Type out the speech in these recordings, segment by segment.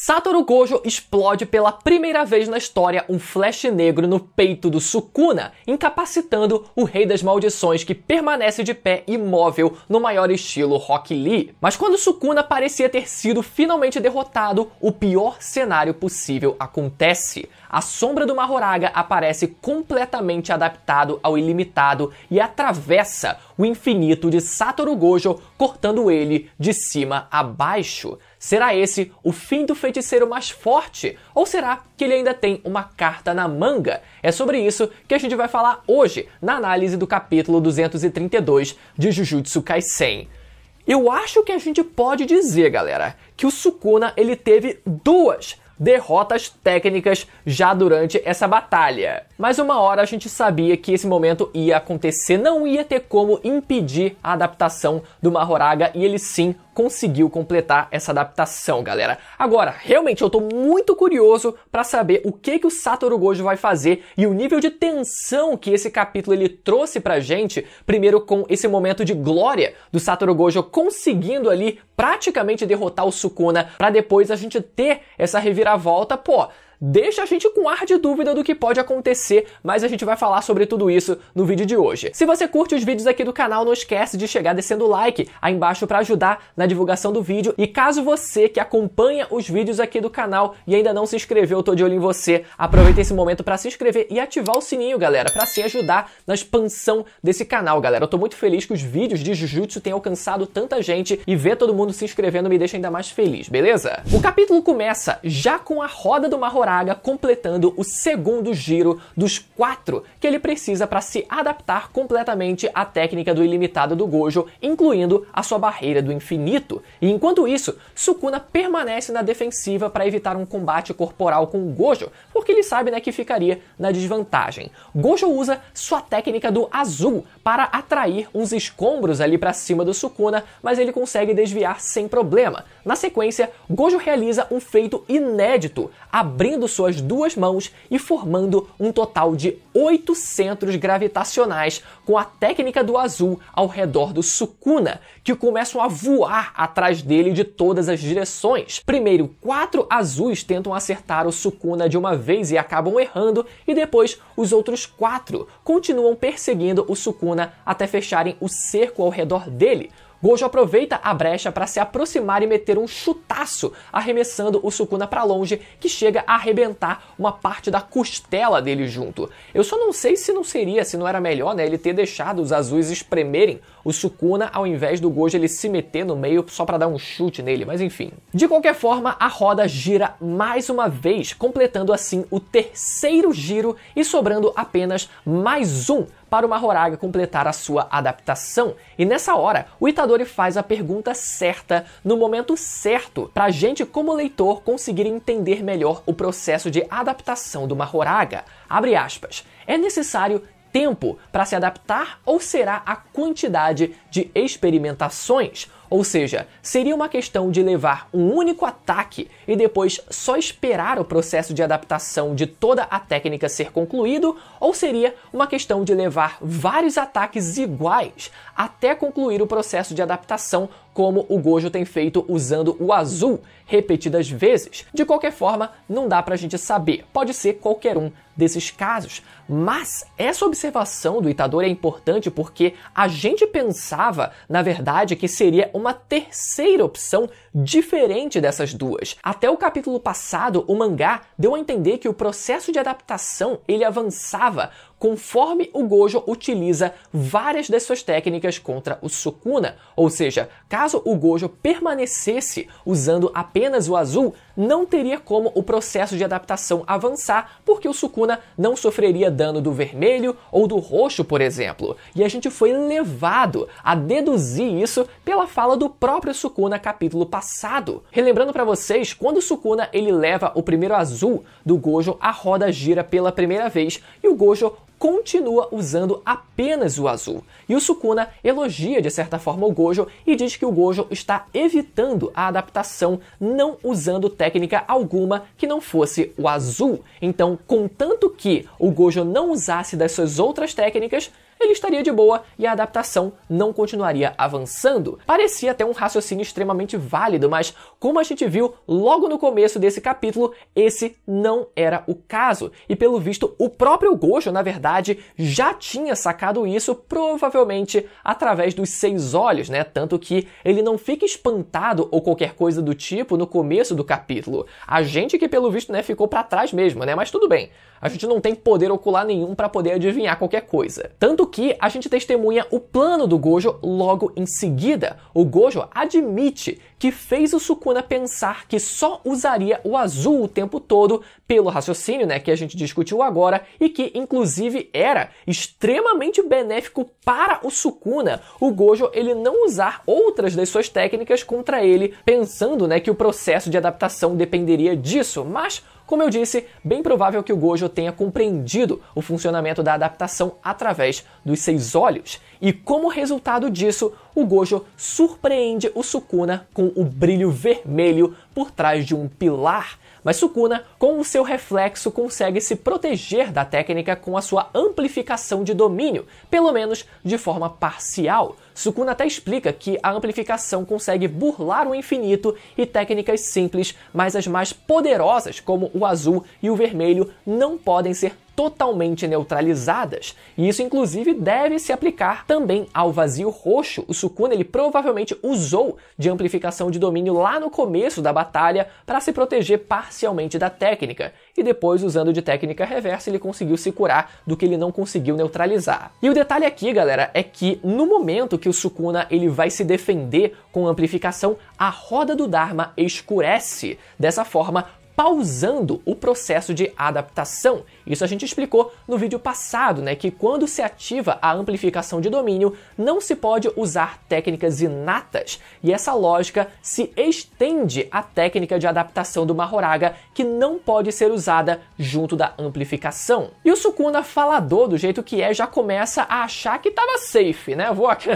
Satoru Gojo explode pela primeira vez na história um flash negro no peito do Sukuna, incapacitando o Rei das Maldições que permanece de pé imóvel no maior estilo Rock Lee. Mas quando Sukuna parecia ter sido finalmente derrotado, o pior cenário possível acontece. A sombra do Mahoraga aparece completamente adaptado ao ilimitado e atravessa o infinito de Satoru Gojo, cortando ele de cima a baixo. Será esse o fim do feiticeiro mais forte? Ou será que ele ainda tem uma carta na manga? É sobre isso que a gente vai falar hoje, na análise do capítulo 232 de Jujutsu Kaisen. Eu acho que a gente pode dizer, galera, que o Sukuna ele teve duas derrotas técnicas já durante essa batalha mas uma hora a gente sabia que esse momento ia acontecer, não ia ter como impedir a adaptação do Mahoraga e ele sim conseguiu completar essa adaptação, galera. Agora, realmente eu tô muito curioso para saber o que que o Satoru Gojo vai fazer e o nível de tensão que esse capítulo ele trouxe pra gente, primeiro com esse momento de glória do Satoru Gojo conseguindo ali praticamente derrotar o Sukuna, para depois a gente ter essa reviravolta, pô, deixa a gente com ar de dúvida do que pode acontecer, mas a gente vai falar sobre tudo isso no vídeo de hoje. Se você curte os vídeos aqui do canal, não esquece de chegar descendo o like aí embaixo para ajudar na divulgação do vídeo. E caso você que acompanha os vídeos aqui do canal e ainda não se inscreveu, eu tô de olho em você. Aproveita esse momento para se inscrever e ativar o sininho, galera, para se ajudar na expansão desse canal, galera. Eu tô muito feliz que os vídeos de Jujutsu tenham alcançado tanta gente e ver todo mundo se inscrevendo me deixa ainda mais feliz, beleza? O capítulo começa já com a roda do Mahorá completando o segundo giro dos quatro que ele precisa para se adaptar completamente à técnica do ilimitado do Gojo, incluindo a sua barreira do infinito. E enquanto isso, Sukuna permanece na defensiva para evitar um combate corporal com o Gojo, porque ele sabe né, que ficaria na desvantagem. Gojo usa sua técnica do azul para atrair uns escombros ali para cima do Sukuna, mas ele consegue desviar sem problema. Na sequência, Gojo realiza um feito inédito, abrindo unindo suas duas mãos e formando um total de oito centros gravitacionais com a técnica do azul ao redor do Sukuna, que começam a voar atrás dele de todas as direções. Primeiro, quatro azuis tentam acertar o Sukuna de uma vez e acabam errando, e depois os outros quatro continuam perseguindo o Sukuna até fecharem o cerco ao redor dele Gojo aproveita a brecha para se aproximar e meter um chutaço, arremessando o Sukuna para longe, que chega a arrebentar uma parte da costela dele junto. Eu só não sei se não seria, se não era melhor, né, ele ter deixado os azuis espremerem o Sukuna ao invés do Gojo ele se meter no meio só para dar um chute nele, mas enfim. De qualquer forma, a roda gira mais uma vez, completando assim o terceiro giro e sobrando apenas mais um para o Mahoraga completar a sua adaptação. E nessa hora, o Itadori faz a pergunta certa, no momento certo, para a gente como leitor conseguir entender melhor o processo de adaptação do Mahoraga. Abre aspas. É necessário tempo para se adaptar ou será a quantidade de experimentações? Ou seja, seria uma questão de levar um único ataque e depois só esperar o processo de adaptação de toda a técnica ser concluído, ou seria uma questão de levar vários ataques iguais até concluir o processo de adaptação, como o Gojo tem feito usando o azul repetidas vezes? De qualquer forma, não dá pra gente saber, pode ser qualquer um desses casos. Mas essa observação do itador é importante porque a gente pensava, na verdade, que seria uma terceira opção diferente dessas duas. Até o capítulo passado, o mangá deu a entender que o processo de adaptação ele avançava conforme o Gojo utiliza várias das suas técnicas contra o Sukuna. Ou seja, caso o Gojo permanecesse usando apenas o azul, não teria como o processo de adaptação avançar, porque o Sukuna não sofreria dano do vermelho ou do roxo, por exemplo. E a gente foi levado a deduzir isso pela fala do próprio Sukuna capítulo passado. Relembrando para vocês, quando o Sukuna ele leva o primeiro azul do Gojo, a roda gira pela primeira vez e o Gojo continua usando apenas o azul. E o Sukuna elogia de certa forma o Gojo e diz que o Gojo está evitando a adaptação, não usando técnica alguma que não fosse o azul. Então, contanto que o Gojo não usasse das suas outras técnicas, ele estaria de boa e a adaptação não continuaria avançando. Parecia até um raciocínio extremamente válido, mas como a gente viu logo no começo desse capítulo, esse não era o caso. E pelo visto, o próprio Gojo, na verdade, já tinha sacado isso, provavelmente através dos seis olhos, né? Tanto que ele não fica espantado ou qualquer coisa do tipo no começo do capítulo. A gente que pelo visto, né, ficou para trás mesmo, né? Mas tudo bem. A gente não tem poder ocular nenhum para poder adivinhar qualquer coisa. Tanto que a gente testemunha o plano do Gojo logo em seguida. O Gojo admite que fez o Sukuna pensar que só usaria o azul o tempo todo pelo raciocínio, né, que a gente discutiu agora e que inclusive era extremamente benéfico para o Sukuna. O Gojo ele não usar outras das suas técnicas contra ele, pensando, né, que o processo de adaptação dependeria disso, mas como eu disse, bem provável que o Gojo tenha compreendido o funcionamento da adaptação através dos seis olhos e como resultado disso, o Gojo surpreende o Sukuna com o brilho vermelho por trás de um pilar, mas Sukuna, com o seu reflexo, consegue se proteger da técnica com a sua amplificação de domínio, pelo menos de forma parcial. Sukuna até explica que a amplificação consegue burlar o infinito e técnicas simples, mas as mais poderosas, como o azul e o vermelho, não podem ser totalmente neutralizadas, e isso inclusive deve se aplicar também ao vazio roxo. O Sukuna ele provavelmente usou de amplificação de domínio lá no começo da batalha para se proteger parcialmente da técnica, e depois usando de técnica reversa ele conseguiu se curar do que ele não conseguiu neutralizar. E o detalhe aqui, galera, é que no momento que o Sukuna ele vai se defender com amplificação, a roda do Dharma escurece. Dessa forma, pausando o processo de adaptação. Isso a gente explicou no vídeo passado, né, que quando se ativa a amplificação de domínio, não se pode usar técnicas inatas, e essa lógica se estende à técnica de adaptação do Mahoraga, que não pode ser usada junto da amplificação. E o Sukuna falador do jeito que é já começa a achar que tava safe, né? Vou aqui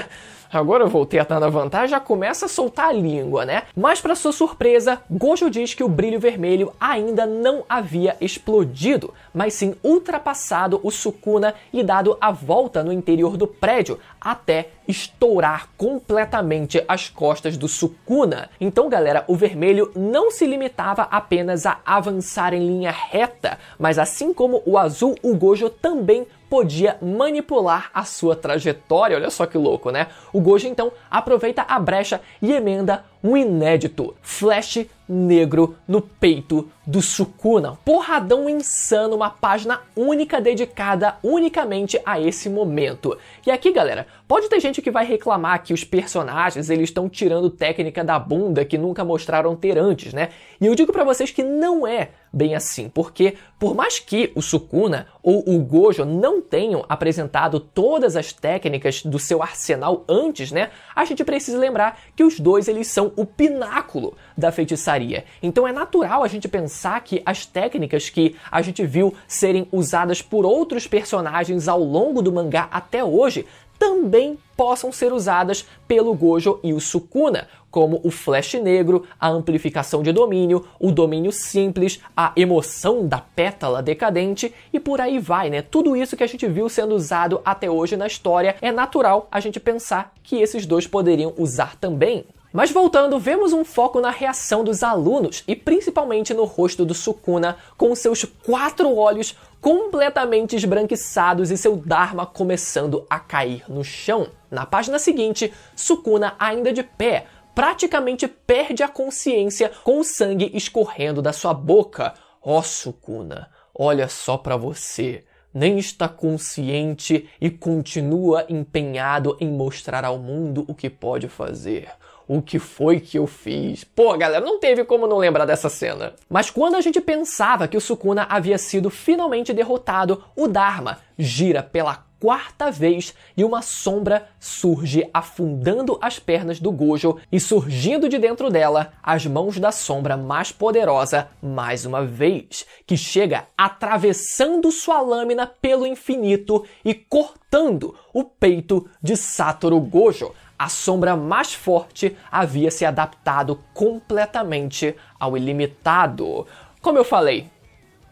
Agora eu voltei a estar na vantagem, já começa a soltar a língua, né? Mas para sua surpresa, Gojo diz que o brilho vermelho ainda não havia explodido, mas sim ultrapassado o Sukuna e dado a volta no interior do prédio até estourar completamente as costas do Sukuna. Então, galera, o vermelho não se limitava apenas a avançar em linha reta, mas assim como o azul, o Gojo também podia manipular a sua trajetória. Olha só que louco, né? O Gojo então aproveita a brecha e emenda um inédito flash negro no peito do Sukuna. Porradão insano, uma página única dedicada unicamente a esse momento. E aqui, galera, pode ter gente que vai reclamar que os personagens eles estão tirando técnica da bunda que nunca mostraram ter antes, né? E eu digo para vocês que não é bem assim, porque por mais que o Sukuna ou o Gojo não tenham apresentado todas as técnicas do seu arsenal antes, né? A gente precisa lembrar que os dois eles são o pináculo da feitiçaria. Então é natural a gente pensar que as técnicas que a gente viu serem usadas por outros personagens ao longo do mangá até hoje também possam ser usadas pelo Gojo e o Sukuna, como o flash negro, a amplificação de domínio, o domínio simples, a emoção da pétala decadente e por aí vai, né? Tudo isso que a gente viu sendo usado até hoje na história, é natural a gente pensar que esses dois poderiam usar também. Mas voltando, vemos um foco na reação dos alunos e principalmente no rosto do Sukuna, com seus quatro olhos completamente esbranquiçados e seu Dharma começando a cair no chão. Na página seguinte, Sukuna ainda de pé, praticamente perde a consciência com o sangue escorrendo da sua boca. Ó oh, Sukuna, olha só para você. Nem está consciente e continua empenhado em mostrar ao mundo o que pode fazer o que foi que eu fiz? Pô, galera, não teve como não lembrar dessa cena. Mas quando a gente pensava que o Sukuna havia sido finalmente derrotado, o Dharma gira pela quarta vez e uma sombra surge afundando as pernas do Gojo e surgindo de dentro dela as mãos da sombra mais poderosa mais uma vez, que chega atravessando sua lâmina pelo infinito e cortando o peito de Satoru Gojo. A sombra mais forte havia se adaptado completamente ao ilimitado. Como eu falei,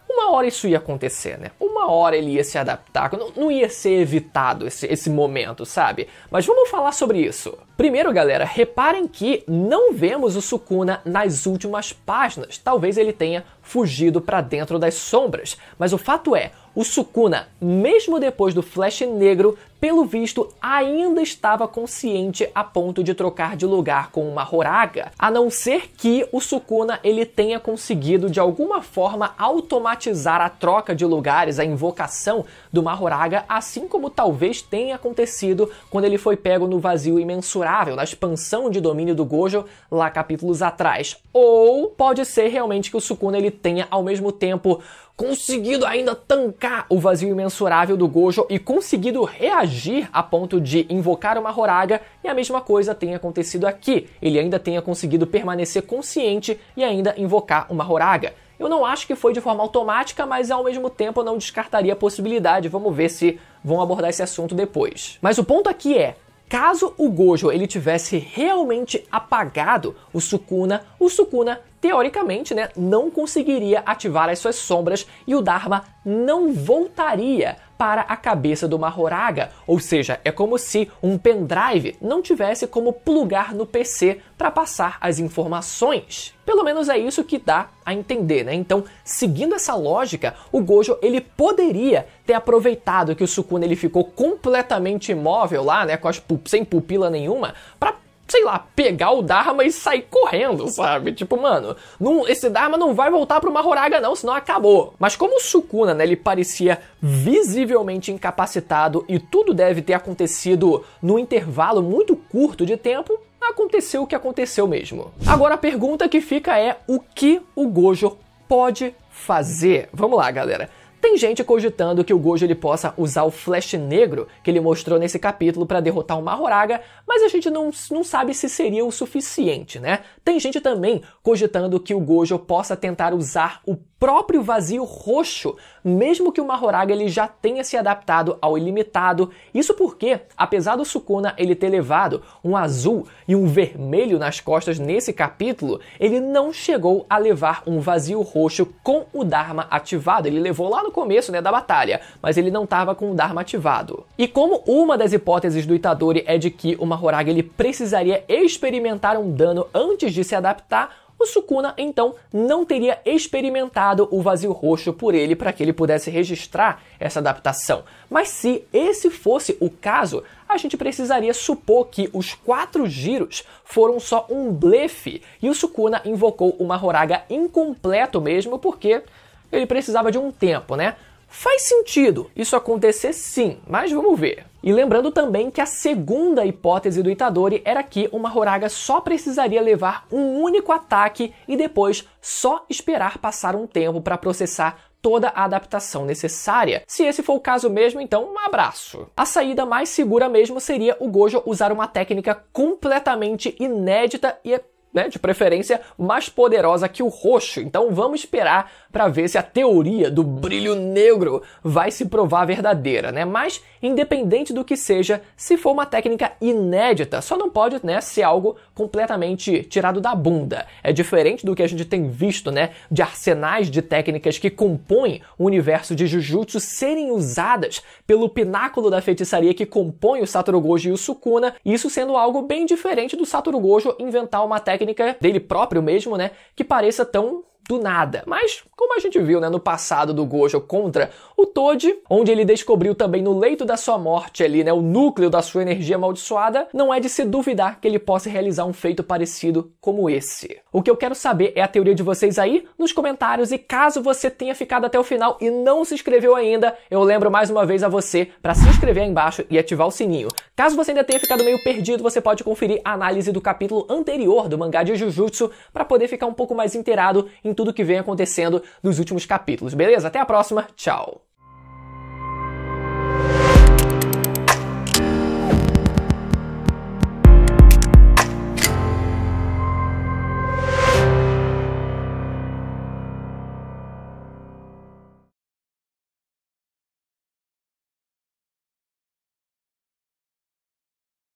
uma hora isso ia acontecer, né? uma hora ele ia se adaptar, não, não ia ser evitado esse, esse momento, sabe? Mas vamos falar sobre isso. Primeiro, galera, reparem que não vemos o Sukuna nas últimas páginas. Talvez ele tenha fugido para dentro das sombras. Mas o fato é, o Sukuna, mesmo depois do Flash Negro, pelo visto, ainda estava consciente a ponto de trocar de lugar com uma Horaga, a não ser que o Sukuna ele tenha conseguido de alguma forma automatizar a troca de lugares, a invocação do Mahoraga, assim como talvez tenha acontecido quando ele foi pego no vazio imensurável, na expansão de domínio do Gojo lá capítulos atrás. Ou pode ser realmente que o Sukuna ele tenha ao mesmo tempo conseguido ainda tancar o vazio imensurável do Gojo e conseguido reagir agir a ponto de invocar uma Horaga, e a mesma coisa tenha acontecido aqui. Ele ainda tenha conseguido permanecer consciente e ainda invocar uma Horaga. Eu não acho que foi de forma automática, mas ao mesmo tempo não descartaria a possibilidade. Vamos ver se vão abordar esse assunto depois. Mas o ponto aqui é, caso o Gojo ele tivesse realmente apagado o Sukuna, o Sukuna teoricamente, né, não conseguiria ativar as suas sombras e o Dharma não voltaria para a cabeça do Mahoraga, ou seja, é como se um pendrive não tivesse como plugar no PC para passar as informações. Pelo menos é isso que dá a entender, né? Então, seguindo essa lógica, o Gojo ele poderia ter aproveitado que o Sukuna ele ficou completamente imóvel lá, né, com as sem pupila nenhuma, para sei lá, pegar o Dharma e sair correndo, sabe? Tipo, mano, não, esse Dharma não vai voltar pro Mahoraga não, senão acabou. Mas como o Sukuna, né, ele parecia visivelmente incapacitado e tudo deve ter acontecido num intervalo muito curto de tempo, aconteceu o que aconteceu mesmo. Agora a pergunta que fica é o que o Gojo pode fazer? Vamos lá, galera. Tem gente cogitando que o Gojo ele possa usar o Flash Negro que ele mostrou nesse capítulo para derrotar o Mahoraga, mas a gente não, não sabe se seria o suficiente, né? Tem gente também cogitando que o Gojo possa tentar usar o próprio vazio roxo, mesmo que o Mahoraga ele já tenha se adaptado ao ilimitado. Isso porque, apesar do Sukuna ele ter levado um azul e um vermelho nas costas nesse capítulo, ele não chegou a levar um vazio roxo com o Dharma ativado. Ele levou lá no no começo né, da batalha, mas ele não estava com o Dharma ativado. E como uma das hipóteses do Itadori é de que o Mahoraga ele precisaria experimentar um dano antes de se adaptar, o Sukuna então não teria experimentado o vazio roxo por ele para que ele pudesse registrar essa adaptação. Mas se esse fosse o caso, a gente precisaria supor que os quatro giros foram só um blefe e o Sukuna invocou o Mahoraga incompleto mesmo porque ele precisava de um tempo, né? Faz sentido isso acontecer sim, mas vamos ver. E lembrando também que a segunda hipótese do Itadori era que uma Horaga só precisaria levar um único ataque e depois só esperar passar um tempo para processar toda a adaptação necessária. Se esse for o caso mesmo, então um abraço. A saída mais segura mesmo seria o Gojo usar uma técnica completamente inédita e é, né, de preferência mais poderosa que o roxo. Então vamos esperar para ver se a teoria do brilho negro vai se provar verdadeira, né? Mas, independente do que seja, se for uma técnica inédita, só não pode né, ser algo completamente tirado da bunda. É diferente do que a gente tem visto, né? De arsenais de técnicas que compõem o universo de Jujutsu serem usadas pelo pináculo da feitiçaria que compõe o Satoru Gojo e o Sukuna, isso sendo algo bem diferente do Satoru Gojo inventar uma técnica dele próprio mesmo, né? Que pareça tão do nada. Mas, como a gente viu né, no passado do Gojo contra o Toad, onde ele descobriu também no leito da sua morte ali, né, o núcleo da sua energia amaldiçoada, não é de se duvidar que ele possa realizar um feito parecido como esse. O que eu quero saber é a teoria de vocês aí nos comentários e caso você tenha ficado até o final e não se inscreveu ainda, eu lembro mais uma vez a você para se inscrever aí embaixo e ativar o sininho. Caso você ainda tenha ficado meio perdido, você pode conferir a análise do capítulo anterior do mangá de Jujutsu para poder ficar um pouco mais inteirado em tudo que vem acontecendo nos últimos capítulos, beleza? Até a próxima, tchau!